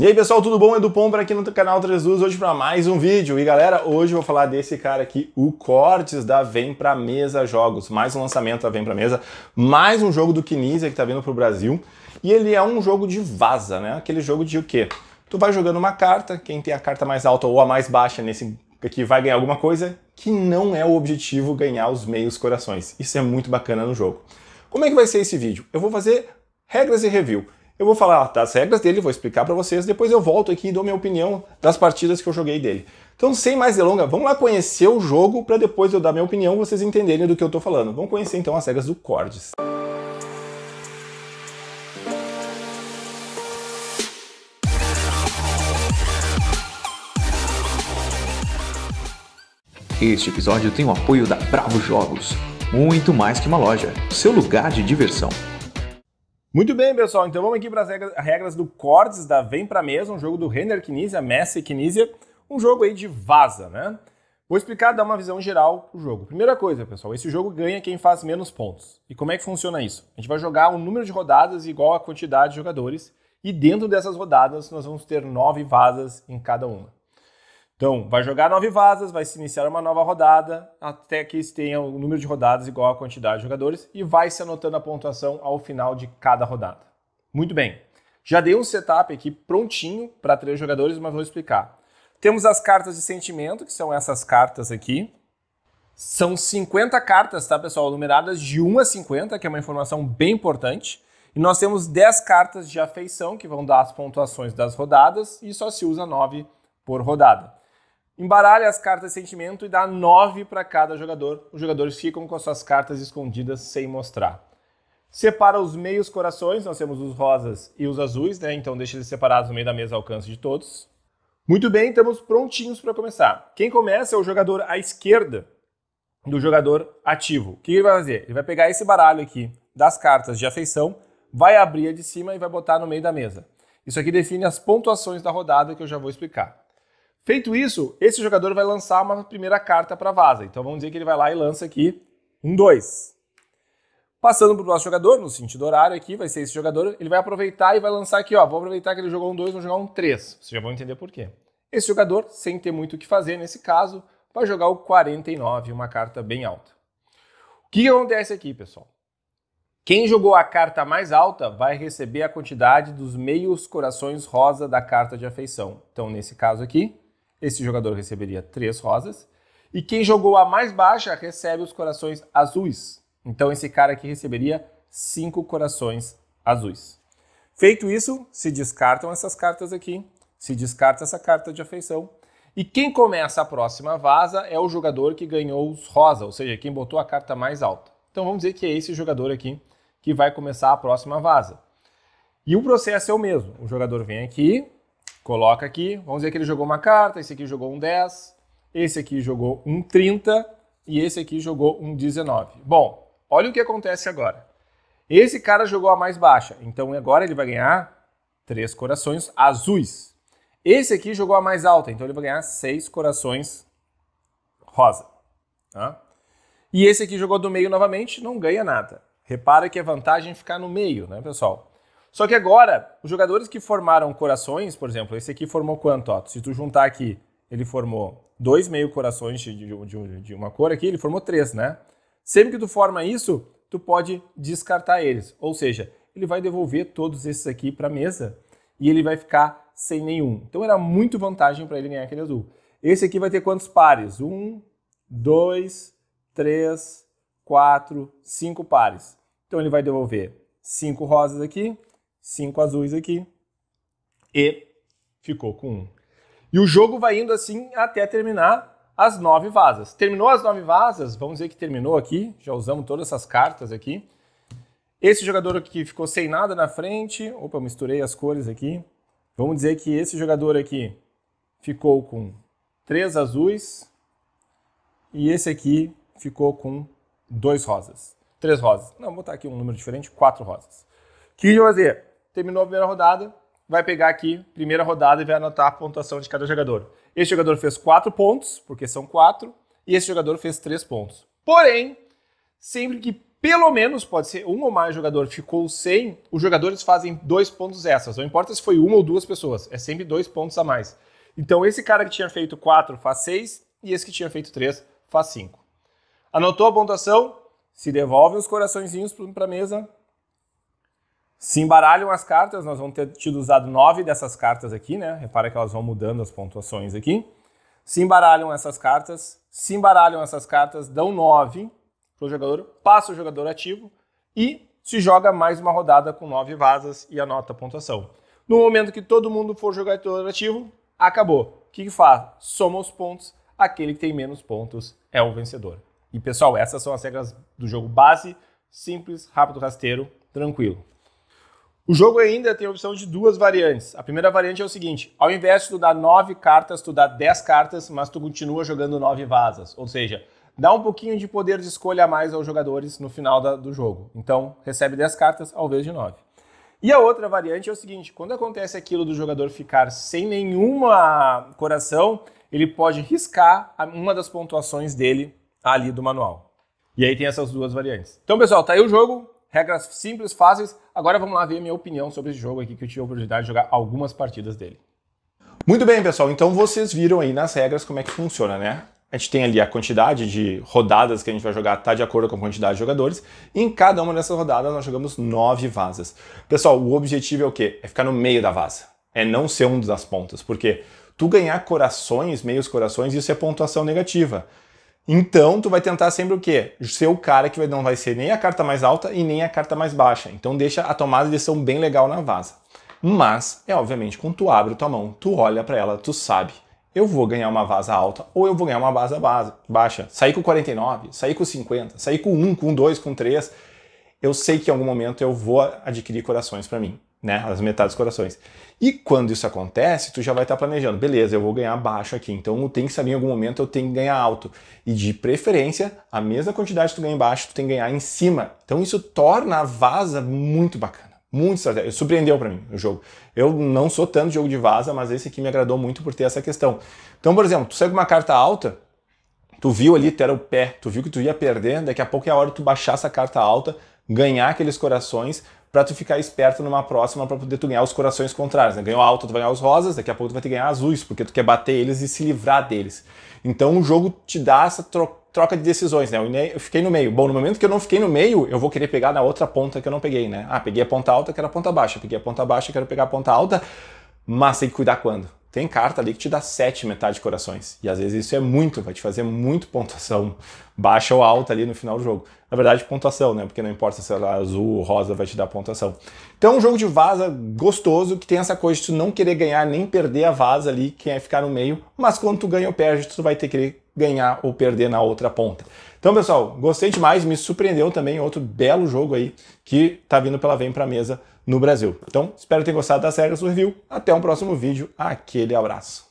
E aí pessoal, tudo bom? Edu para aqui no canal 32 hoje para mais um vídeo. E galera, hoje eu vou falar desse cara aqui, o Cortes da Vem Pra Mesa Jogos. Mais um lançamento da Vem Pra Mesa, mais um jogo do Kinesia que tá vindo pro Brasil. E ele é um jogo de vaza, né? Aquele jogo de o quê? Tu vai jogando uma carta, quem tem a carta mais alta ou a mais baixa nesse que vai ganhar alguma coisa, que não é o objetivo ganhar os meios corações. Isso é muito bacana no jogo. Como é que vai ser esse vídeo? Eu vou fazer regras e review. Eu vou falar das regras dele, vou explicar para vocês, depois eu volto aqui e dou minha opinião das partidas que eu joguei dele. Então, sem mais delongas, vamos lá conhecer o jogo para depois eu dar minha opinião e vocês entenderem do que eu estou falando. Vamos conhecer então as regras do Cordes. Este episódio tem o apoio da Bravo Jogos, muito mais que uma loja, seu lugar de diversão. Muito bem, pessoal. Então vamos aqui para as regras, do Cordes da Vem Pra Mesa, um jogo do Renner Knizia, Messi Knizia, um jogo aí de vaza, né? Vou explicar, dar uma visão geral do jogo. Primeira coisa, pessoal, esse jogo ganha quem faz menos pontos. E como é que funciona isso? A gente vai jogar um número de rodadas igual à quantidade de jogadores, e dentro dessas rodadas nós vamos ter nove vazas em cada uma. Então, vai jogar nove vasas, vai se iniciar uma nova rodada, até que tenha o número de rodadas igual à quantidade de jogadores, e vai se anotando a pontuação ao final de cada rodada. Muito bem. Já dei um setup aqui prontinho para três jogadores, mas vou explicar. Temos as cartas de sentimento, que são essas cartas aqui. São 50 cartas, tá, pessoal? Numeradas de 1 a 50, que é uma informação bem importante. E nós temos 10 cartas de afeição, que vão dar as pontuações das rodadas, e só se usa 9 por rodada embaralha as cartas de sentimento e dá 9 para cada jogador. Os jogadores ficam com suas cartas escondidas sem mostrar. Separa os meios corações, nós temos os rosas e os azuis, né? Então deixa eles separados no meio da mesa ao alcance de todos. Muito bem, estamos prontinhos para começar. Quem começa é o jogador à esquerda do jogador ativo. O que ele vai fazer? Ele vai pegar esse baralho aqui das cartas de afeição, vai abrir a de cima e vai botar no meio da mesa. Isso aqui define as pontuações da rodada que eu já vou explicar. Feito isso, esse jogador vai lançar uma primeira carta para a vaza. Então vamos dizer que ele vai lá e lança aqui um 2. Passando para o nosso jogador, no sentido horário aqui, vai ser esse jogador, ele vai aproveitar e vai lançar aqui, ó, vou aproveitar que ele jogou um 2, vou jogar um 3. Vocês já vão entender por quê. Esse jogador, sem ter muito o que fazer nesse caso, vai jogar o 49, uma carta bem alta. O que acontece aqui, pessoal? Quem jogou a carta mais alta vai receber a quantidade dos meios corações rosa da carta de afeição. Então, nesse caso aqui, esse jogador receberia três rosas. E quem jogou a mais baixa recebe os corações azuis. Então esse cara aqui receberia cinco corações azuis. Feito isso, se descartam essas cartas aqui, se descarta essa carta de afeição. E quem começa a próxima vaza é o jogador que ganhou os rosa, ou seja, quem botou a carta mais alta. Então vamos dizer que é esse jogador aqui que vai começar a próxima vaza. E o processo é o mesmo. O jogador vem aqui, coloca aqui, vamos dizer que ele jogou uma carta, esse aqui jogou um 10, esse aqui jogou um 30 e esse aqui jogou um 19. Bom, olha o que acontece agora. Esse cara jogou a mais baixa, então agora ele vai ganhar três corações azuis. Esse aqui jogou a mais alta, então ele vai ganhar seis corações rosa. Tá? E esse aqui jogou do meio novamente, não ganha nada. Repara que a vantagem é ficar no meio, né, pessoal? Só que agora, os jogadores que formaram corações, por exemplo, esse aqui formou quanto? Ó? Se tu juntar aqui, ele formou dois meio corações de, de, de uma cor aqui, ele formou três, né? Sempre que tu forma isso, tu pode descartar eles. Ou seja, ele vai devolver todos esses aqui para a mesa e ele vai ficar sem nenhum. Então era muito vantagem para ele ganhar aquele azul. Esse aqui vai ter quantos pares? Um, dois, três, quatro, cinco pares. Então ele vai devolver cinco rosas aqui, cinco azuis aqui e ficou com um. E o jogo vai indo assim até terminar as nove vasas. Terminou as nove vasas, vamos dizer que terminou aqui, já usamos todas essas cartas aqui. Esse jogador aqui ficou sem nada na frente, opa, misturei as cores aqui. Vamos dizer que esse jogador aqui ficou com três azuis e esse aqui ficou com dois rosas. Três rosas. Não, vou botar aqui um número diferente, quatro rosas. O que eu vou fazer? terminou a primeira rodada, vai pegar aqui, primeira rodada, e vai anotar a pontuação de cada jogador. Esse jogador fez 4 pontos, porque são 4, e esse jogador fez 3 pontos. Porém, sempre que pelo menos pode ser um ou mais jogador ficou sem, os jogadores fazem dois pontos extras. Não importa se foi uma ou duas pessoas, é sempre dois pontos a mais. Então, esse cara que tinha feito 4 faz 6, e esse que tinha feito 3 faz 5. Anotou a pontuação? Se devolve os coraçõezinhos para a mesa se embaralham as cartas, nós vamos ter tido usado nove dessas cartas aqui, né? Repara que elas vão mudando as pontuações aqui. Se embaralham essas cartas, se embaralham essas cartas, dão nove para o jogador, passa o jogador ativo e se joga mais uma rodada com nove vasas e anota a pontuação. No momento que todo mundo for jogador ativo, acabou. O que, que faz? Soma os pontos, aquele que tem menos pontos é o vencedor. E pessoal, essas são as regras do jogo base, simples, rápido, rasteiro, tranquilo. O jogo ainda tem a opção de duas variantes. A primeira variante é o seguinte: ao invés de tu dar nove cartas, tu dá dez cartas, mas tu continua jogando nove vasas. Ou seja, dá um pouquinho de poder de escolha a mais aos jogadores no final da, do jogo. Então, recebe 10 cartas ao invés de 9. E a outra variante é o seguinte: quando acontece aquilo do jogador ficar sem nenhuma coração, ele pode riscar uma das pontuações dele ali do manual. E aí tem essas duas variantes. Então, pessoal, tá aí o jogo regras simples, fáceis. Agora vamos lá ver a minha opinião sobre esse jogo aqui, que eu tive a oportunidade de jogar algumas partidas dele. Muito bem, pessoal. Então vocês viram aí nas regras como é que funciona, né? A gente tem ali a quantidade de rodadas que a gente vai jogar, tá de acordo com a quantidade de jogadores. E em cada uma dessas rodadas nós jogamos nove vasas. Pessoal, o objetivo é o quê? É ficar no meio da vaza. É não ser um das pontas, porque tu ganhar corações, meios corações, isso é pontuação negativa. Então, tu vai tentar sempre o quê? Ser o cara que não vai ser nem a carta mais alta e nem a carta mais baixa. Então, deixa a tomada de decisão bem legal na vaza. Mas, é obviamente, quando tu abre tua mão, tu olha para ela, tu sabe eu vou ganhar uma vaza alta ou eu vou ganhar uma vaza baixa. Sair com 49, sair com 50, sair com 1, com 2, com 3. Eu sei que em algum momento eu vou adquirir corações para mim né? As metades dos corações. E quando isso acontece, tu já vai estar tá planejando, beleza, eu vou ganhar baixo aqui, então tem que saber em algum momento eu tenho que ganhar alto. E de preferência, a mesma quantidade que tu ganha embaixo, tu tem que ganhar em cima. Então isso torna a vaza muito bacana, muito estratégico Surpreendeu para mim o jogo. Eu não sou tanto jogo de vaza, mas esse aqui me agradou muito por ter essa questão. Então, por exemplo, tu segue uma carta alta, tu viu ali, tu era o pé, tu viu que tu ia perder, daqui a pouco é a hora de tu baixar essa carta alta, ganhar aqueles corações para tu ficar esperto numa próxima para poder tu ganhar os corações contrários. Né? Ganhou alto, tu vai ganhar os rosas, daqui a pouco tu vai ter que ganhar azuis, porque tu quer bater eles e se livrar deles. Então o jogo te dá essa troca de decisões, né? Eu fiquei no meio. Bom, no momento que eu não fiquei no meio, eu vou querer pegar na outra ponta que eu não peguei, né? Ah, peguei a ponta alta, quero a ponta baixa. Peguei a ponta baixa, quero pegar a ponta alta, mas tem que cuidar quando. Tem carta ali que te dá 7 metade de corações. E às vezes isso é muito, vai te fazer muito pontuação baixa ou alta ali no final do jogo. Na verdade, pontuação, né? Porque não importa se ela é azul ou rosa, vai te dar pontuação. Então, um jogo de vaza gostoso que tem essa coisa de tu não querer ganhar nem perder a vaza ali, quem é ficar no meio, mas quando tu ganha ou perde, tu vai ter que querer ganhar ou perder na outra ponta. Então, pessoal, gostei demais, me surpreendeu também outro belo jogo aí que tá vindo pela Vem pra mesa no Brasil. Então, espero ter gostado da série do review. Até um próximo vídeo. Aquele abraço.